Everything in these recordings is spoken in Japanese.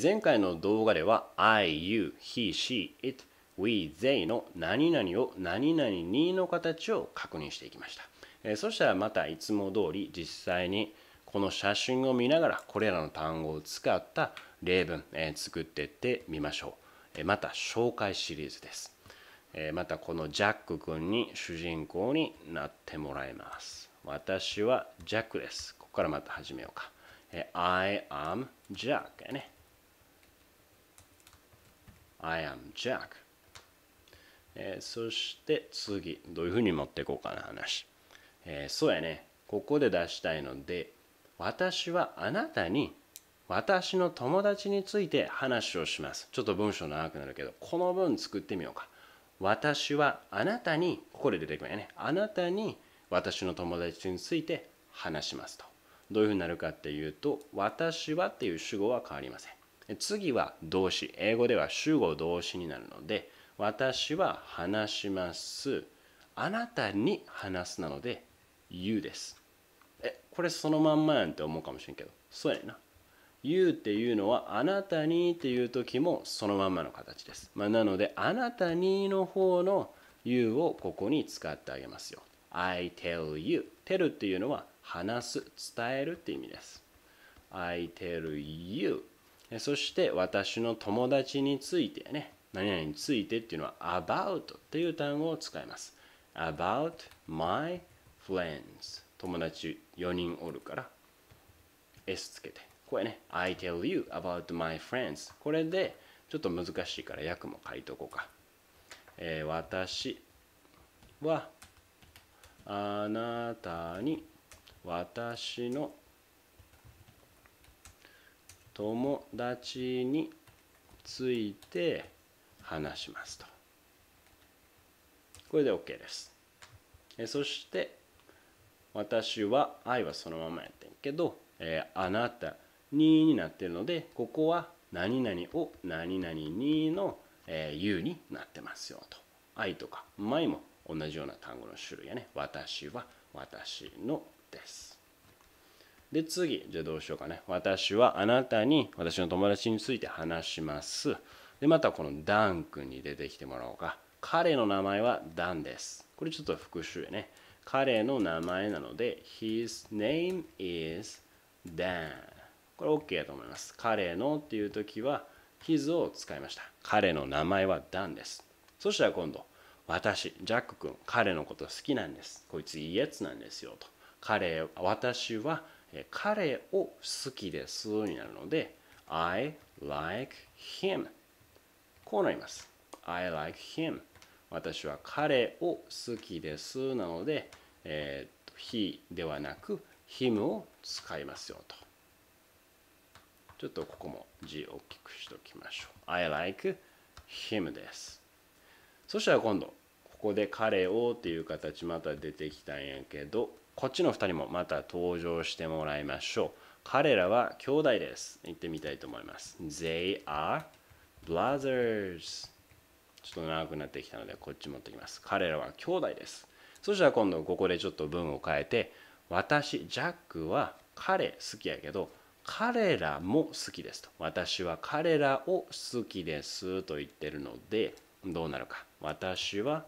前回の動画では I, you, he, she, it, we, they の何々を何々にの形を確認していきました。そしたらまたいつも通り実際にこの写真を見ながらこれらの単語を使った例文作っていってみましょう。また紹介シリーズです。またこのジャック君に主人公になってもらいます。私はジャックです。ここからまた始めようか。I am Jack ね。I am Jack、えー、そして次どういうふうに持っていこうかな話、えー、そうやねここで出したいので私はあなたに私の友達について話をしますちょっと文章長くなるけどこの文作ってみようか私はあなたにここで出てくるねあなたに私の友達について話しますとどういうふうになるかっていうと私はっていう主語は変わりません次は動詞英語では主語動詞になるので私は話しますあなたに話すなので You ですえこれそのまんまやんって思うかもしれんけどそうやな You っていうのはあなたにっていう時もそのまんまの形です、まあ、なのであなたにの方の You をここに使ってあげますよ I tell you tell っていうのは話す伝えるって意味です I tell you そして私の友達についてね、何々についてっていうのは about っていう単語を使います。about my friends 友達4人おるから S つけてこれね I tell you about my friends これでちょっと難しいから訳も書いとこうか、えー、私はあなたに私の友達について話しますと。これで OK です。えそして、私は、愛はそのままやってんけど、えー、あなたにになってるので、ここは何々を何々にの、えー、u になってますよと。愛とか前も同じような単語の種類やね。私は私のです。で次じゃあどうしようかね私はあなたに私の友達について話しますでまたこのダン君に出てきてもらおうか彼の名前はダンですこれちょっと復習やね彼の名前なので His name is Dan これ OK だと思います彼のっていう時は His を使いました彼の名前はダンですそしたら今度私ジャック君彼のこと好きなんですこいついいやつなんですよと彼私は彼を好きですになるので I like him こうなります I like him 私は彼を好きですなので、えー、he ではなく him を使いますよとちょっとここも字を大きくしておきましょう I like him ですそしたら今度ここで彼をっていう形また出てきたんやけどこっちの2人もまた登場してもらいましょう彼らは兄弟です行ってみたいと思います They are brothers ちょっと長くなってきたのでこっち持ってきます彼らは兄弟ですそしたら今度ここでちょっと文を変えて私ジャックは彼好きやけど彼らも好きですと私は彼らを好きですと言ってるのでどうなるか私は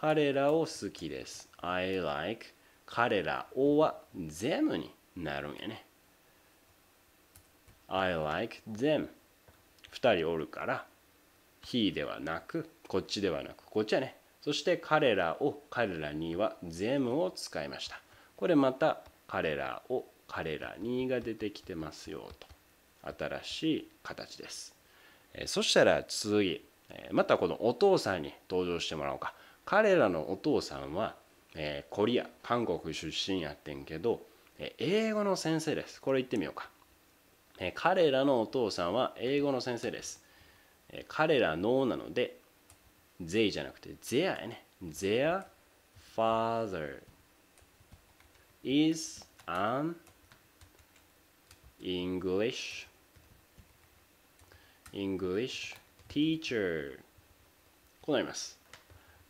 彼らを好きです。I like 彼らをは them になるんやね。I like them 2人おるから he ではなくこっちではなくこっちやね。そして彼らを彼らには them を使いました。これまた彼らを彼らにが出てきてますよと新しい形です。そしたら次またこのお父さんに登場してもらおうか。彼らのお父さんは、えー、コリア韓国出身やってんけど、え英語の先生ですこれ言ってみようか、え彼らのお父さんは英語の先生です、え彼らのなのでゼイじゃなくてゼアやねゼアファー father is an English English teacher こうなります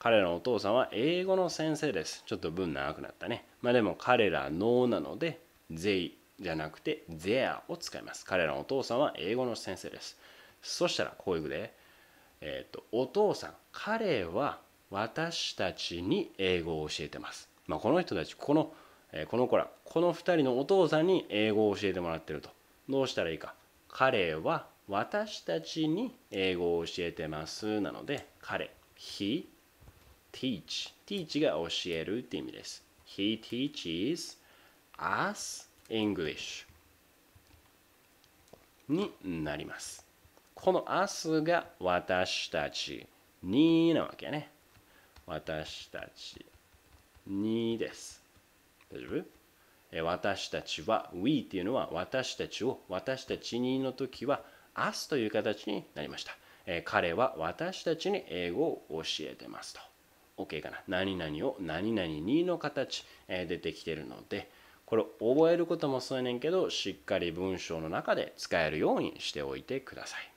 彼らのお父さんは英語の先生です。ちょっと文長くなったね。まあでも彼らのなので、they じゃなくて t h e を使います。彼らのお父さんは英語の先生です。そしたらこういう具で、えっ、と、お父さん、彼は私たちに英語を教えてます。まあ、この人たち、この、えー、この子ら、この2人のお父さんに英語を教えてもらってると。どうしたらいいか。彼は私たちに英語を教えてます。なので、彼、he teach teach が教えるって意味です He teaches us English になりますこの us が私たちになわけね私たちにです大丈夫私たちは we っていうのは私たちを私たちにの時は us という形になりました彼は私たちに英語を教えてますと OK かな何々を何々にの形、え出てきてるのでこれ覚えることもそうやねんけどしっかり文章の中で使えるようにしておいてください。